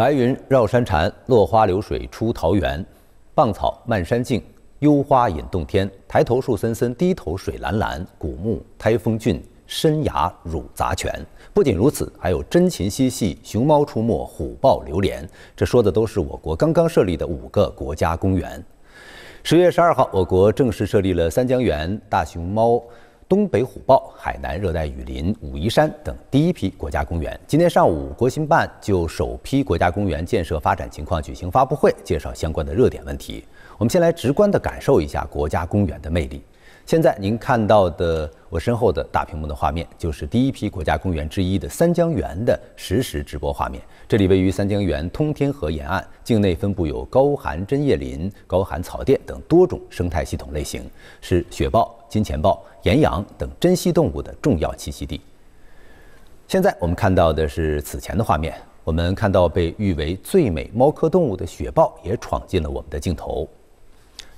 白云绕山缠，落花流水出桃源；棒草漫山径，幽花引洞天。抬头树森森，低头水蓝蓝。古木台风峻，深崖乳杂泉。不仅如此，还有珍禽嬉戏，熊猫出没，虎豹流连。这说的都是我国刚刚设立的五个国家公园。十月十二号，我国正式设立了三江源大熊猫。东北虎豹、海南热带雨林、武夷山等第一批国家公园。今天上午，国新办就首批国家公园建设发展情况举行发布会，介绍相关的热点问题。我们先来直观地感受一下国家公园的魅力。现在您看到的我身后的大屏幕的画面，就是第一批国家公园之一的三江源的实时直播画面。这里位于三江源通天河沿岸，境内分布有高寒针叶林、高寒草甸等多种生态系统类型，是雪豹、金钱豹、岩羊等珍稀动物的重要栖息地。现在我们看到的是此前的画面，我们看到被誉为最美猫科动物的雪豹也闯进了我们的镜头。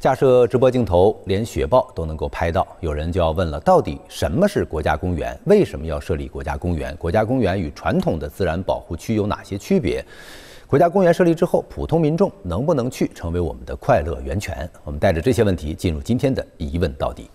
架设直播镜头，连雪豹都能够拍到。有人就要问了：到底什么是国家公园？为什么要设立国家公园？国家公园与传统的自然保护区有哪些区别？国家公园设立之后，普通民众能不能去，成为我们的快乐源泉？我们带着这些问题，进入今天的“一问到底”。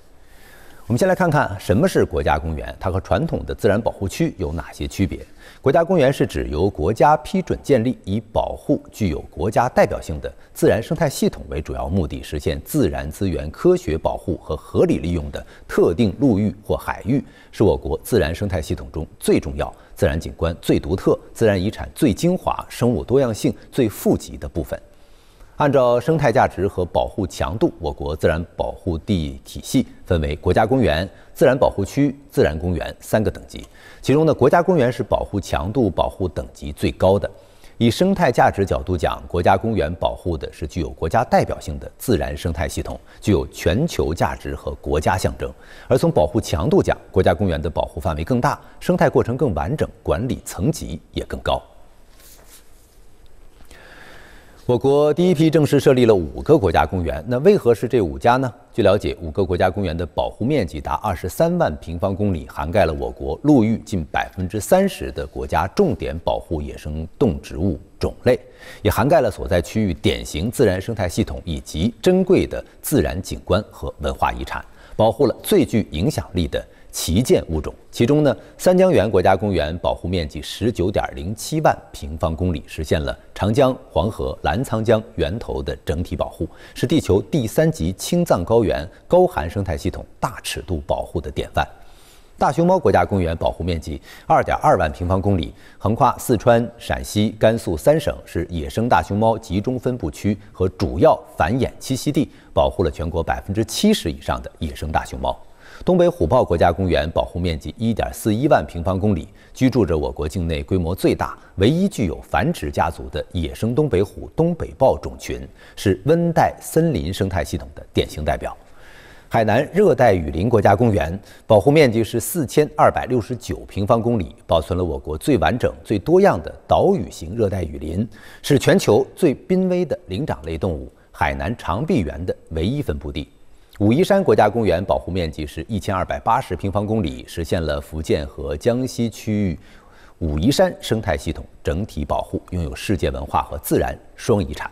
我们先来看看什么是国家公园，它和传统的自然保护区有哪些区别？国家公园是指由国家批准建立，以保护具有国家代表性的自然生态系统为主要目的，实现自然资源科学保护和合理利用的特定陆域或海域，是我国自然生态系统中最重要、自然景观最独特、自然遗产最精华、生物多样性最富集的部分。按照生态价值和保护强度，我国自然保护地体系分为国家公园、自然保护区、自然公园三个等级。其中呢，国家公园是保护强度、保护等级最高的。以生态价值角度讲，国家公园保护的是具有国家代表性的自然生态系统，具有全球价值和国家象征。而从保护强度讲，国家公园的保护范围更大，生态过程更完整，管理层级也更高。我国第一批正式设立了五个国家公园，那为何是这五家呢？据了解，五个国家公园的保护面积达二十三万平方公里，涵盖了我国陆域近百分之三十的国家重点保护野生动植物种类，也涵盖了所在区域典型自然生态系统以及珍贵的自然景观和文化遗产，保护了最具影响力的。旗舰物种，其中呢，三江源国家公园保护面积十九点零七万平方公里，实现了长江、黄河、澜沧江源头的整体保护，是地球第三级青藏高原高寒生态系统大尺度保护的典范。大熊猫国家公园保护面积二点二万平方公里，横跨四川、陕西、甘肃三省，是野生大熊猫集中分布区和主要繁衍栖息地，保护了全国百分之七十以上的野生大熊猫。东北虎豹国家公园保护面积一点四一万平方公里，居住着我国境内规模最大、唯一具有繁殖家族的野生东北虎、东北豹种群，是温带森林生态系统的典型代表。海南热带雨林国家公园保护面积是四千二百六十九平方公里，保存了我国最完整、最多样的岛屿型热带雨林，是全球最濒危的灵长类动物海南长臂猿的唯一分布地。武夷山国家公园保护面积是一千二百八十平方公里，实现了福建和江西区域武夷山生态系统整体保护，拥有世界文化和自然双遗产。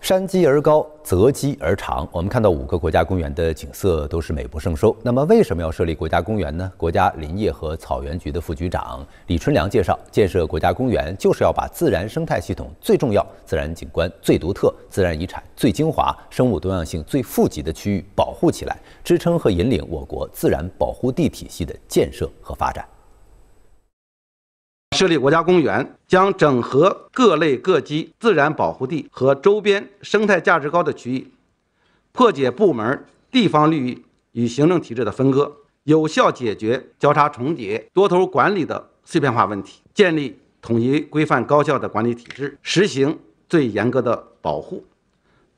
山积而高，泽积而长。我们看到五个国家公园的景色都是美不胜收。那么，为什么要设立国家公园呢？国家林业和草原局的副局长李春良介绍，建设国家公园就是要把自然生态系统最重要、自然景观最独特、自然遗产最精华、生物多样性最富集的区域保护起来，支撑和引领我国自然保护地体系的建设和发展。设立国家公园，将整合各类各级自然保护地和周边生态价值高的区域，破解部门、地方利益与行政体制的分割，有效解决交叉重叠、多头管理的碎片化问题，建立统一、规范、高效的管理体制，实行最严格的保护，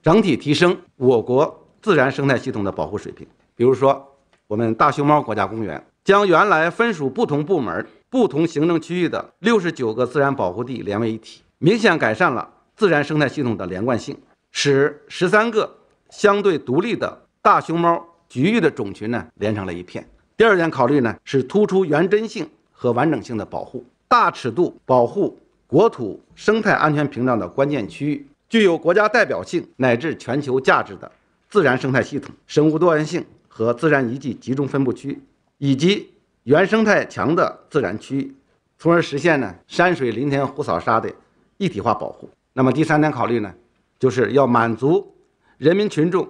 整体提升我国自然生态系统的保护水平。比如说，我们大熊猫国家公园。将原来分属不同部门、不同行政区域的六十九个自然保护地连为一体，明显改善了自然生态系统的连贯性，使十三个相对独立的大熊猫局域的种群呢连成了一片。第二点考虑呢是突出原真性和完整性的保护，大尺度保护国土生态安全屏障的关键区域，具有国家代表性乃至全球价值的自然生态系统、生物多样性和自然遗迹集中分布区。以及原生态强的自然区域，从而实现呢山水林田湖草沙的一体化保护。那么第三点考虑呢，就是要满足人民群众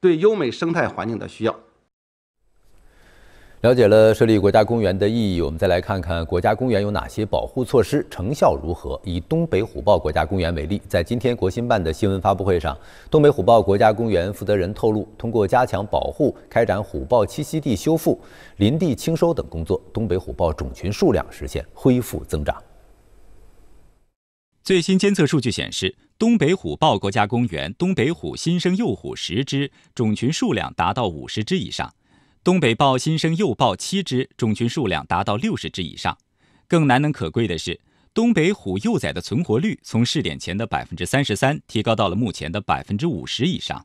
对优美生态环境的需要。了解了设立国家公园的意义，我们再来看看国家公园有哪些保护措施，成效如何。以东北虎豹国家公园为例，在今天国新办的新闻发布会上，东北虎豹国家公园负责人透露，通过加强保护、开展虎豹栖息地修复、林地清收等工作，东北虎豹种群数量实现恢复增长。最新监测数据显示，东北虎豹国家公园东北虎新生幼虎十只，种群数量达到五十只以上。东北豹新生幼豹七只，种群数量达到六十只以上。更难能可贵的是，东北虎幼崽的存活率从试点前的百分之三十三提高到了目前的百分之五十以上。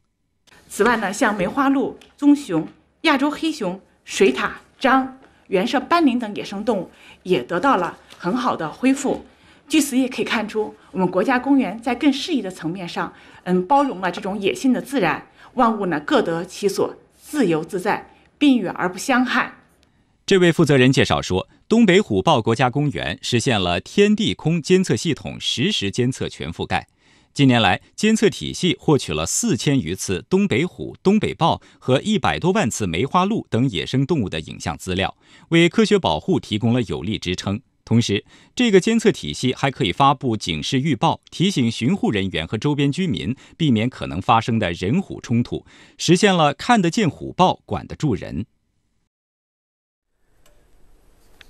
此外呢，像梅花鹿、棕熊、亚洲黑熊、水獭、獐、原麝、斑羚等野生动物也得到了很好的恢复。据此也可以看出，我们国家公园在更适宜的层面上，嗯，包容了这种野性的自然，万物呢各得其所，自由自在。并育而不相害。这位负责人介绍说，东北虎豹国家公园实现了天地空监测系统实时监测全覆盖。近年来，监测体系获取了四千余次东北虎、东北豹和一百多万次梅花鹿等野生动物的影像资料，为科学保护提供了有力支撑。同时，这个监测体系还可以发布警示预报，提醒巡护人员和周边居民避免可能发生的人虎冲突，实现了看得见虎豹，管得住人。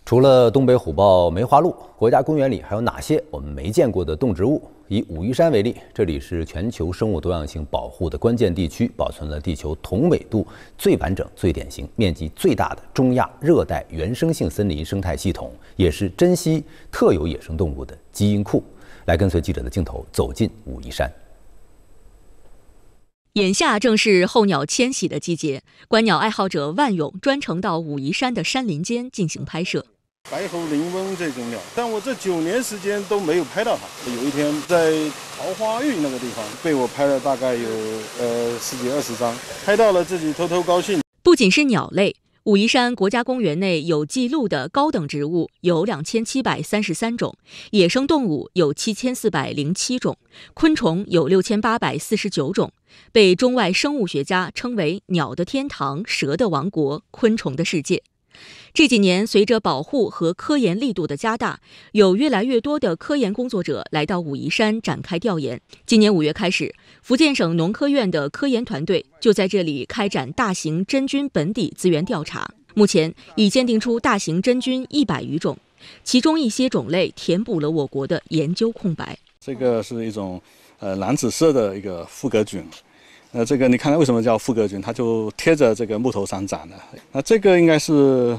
除了东北虎豹、梅花鹿，国家公园里还有哪些我们没见过的动植物？以武夷山为例，这里是全球生物多样性保护的关键地区，保存了地球同纬度最完整、最典型、面积最大的中亚热带原生性森林生态系统，也是珍稀特有野生动物的基因库。来，跟随记者的镜头走进武夷山。眼下正是候鸟迁徙的季节，观鸟爱好者万勇专程到武夷山的山林间进行拍摄。白喉林翁这种鸟，但我这九年时间都没有拍到它。有一天在桃花峪那个地方，被我拍了大概有呃十几二十张，拍到了自己偷偷高兴。不仅是鸟类，武夷山国家公园内有记录的高等植物有两千七百三十三种，野生动物有七千四百零七种，昆虫有六千八百四十九种，被中外生物学家称为“鸟的天堂、蛇的王国、昆虫的世界”。这几年，随着保护和科研力度的加大，有越来越多的科研工作者来到武夷山展开调研。今年五月开始，福建省农科院的科研团队就在这里开展大型真菌本底资源调查，目前已鉴定出大型真菌一百余种，其中一些种类填补了我国的研究空白。这个是一种呃蓝紫色的一个复格菌。那这个你看它为什么叫附格菌，它就贴着这个木头生长的。那这个应该是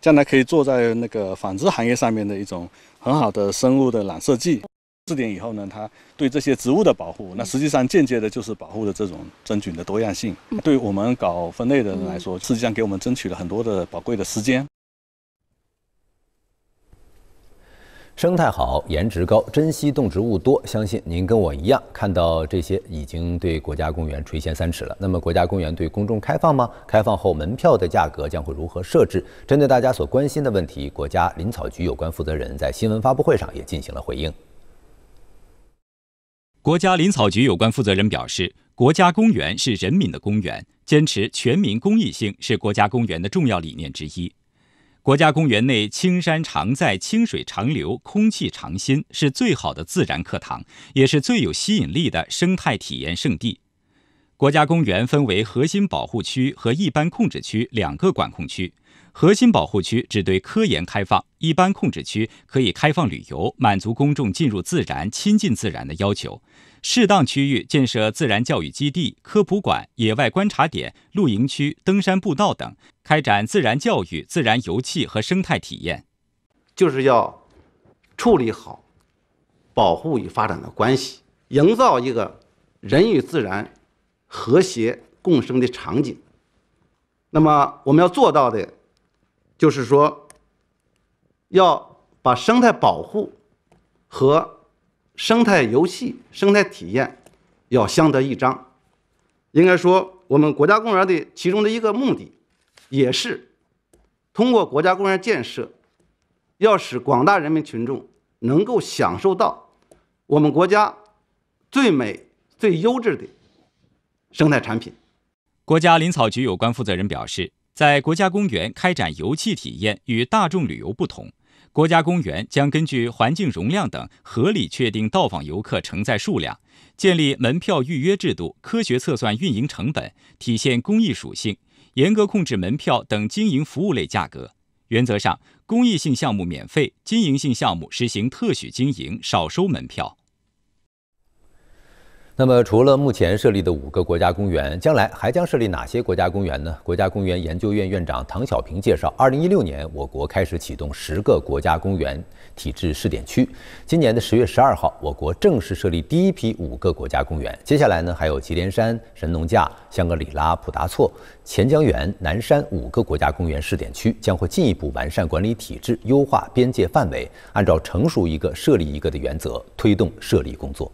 将来可以做在那个纺织行业上面的一种很好的生物的染色剂。试点以后呢，它对这些植物的保护，那实际上间接的就是保护的这种真菌的多样性。对我们搞分类的人来说，实际上给我们争取了很多的宝贵的时间。生态好，颜值高，珍稀动植物多，相信您跟我一样，看到这些已经对国家公园垂涎三尺了。那么，国家公园对公众开放吗？开放后门票的价格将会如何设置？针对大家所关心的问题，国家林草局有关负责人在新闻发布会上也进行了回应。国家林草局有关负责人表示，国家公园是人民的公园，坚持全民公益性是国家公园的重要理念之一。国家公园内青山常在、清水长流、空气常新，是最好的自然课堂，也是最有吸引力的生态体验圣地。国家公园分为核心保护区和一般控制区两个管控区。核心保护区只对科研开放，一般控制区可以开放旅游，满足公众进入自然、亲近自然的要求。适当区域建设自然教育基地、科普馆、野外观察点、露营区、登山步道等，开展自然教育、自然游憩和生态体验。就是要处理好保护与发展的关系，营造一个人与自然和谐共生的场景。那么，我们要做到的。就是说，要把生态保护和生态游戏、生态体验要相得益彰。应该说，我们国家公园的其中的一个目的，也是通过国家公园建设，要使广大人民群众能够享受到我们国家最美、最优质的生态产品。国家林草局有关负责人表示。在国家公园开展游憩体验与大众旅游不同，国家公园将根据环境容量等合理确定到访游客承载数量，建立门票预约制度，科学测算运营成本，体现公益属性，严格控制门票等经营服务类价格。原则上，公益性项目免费，经营性项目实行特许经营，少收门票。那么，除了目前设立的五个国家公园，将来还将设立哪些国家公园呢？国家公园研究院院长唐小平介绍，二零一六年，我国开始启动十个国家公园体制试点区。今年的十月十二号，我国正式设立第一批五个国家公园。接下来呢，还有祁连山、神农架、香格里拉、普达措、钱江源、南山五个国家公园试点区，将会进一步完善管理体制，优化边界范围，按照成熟一个设立一个的原则，推动设立工作。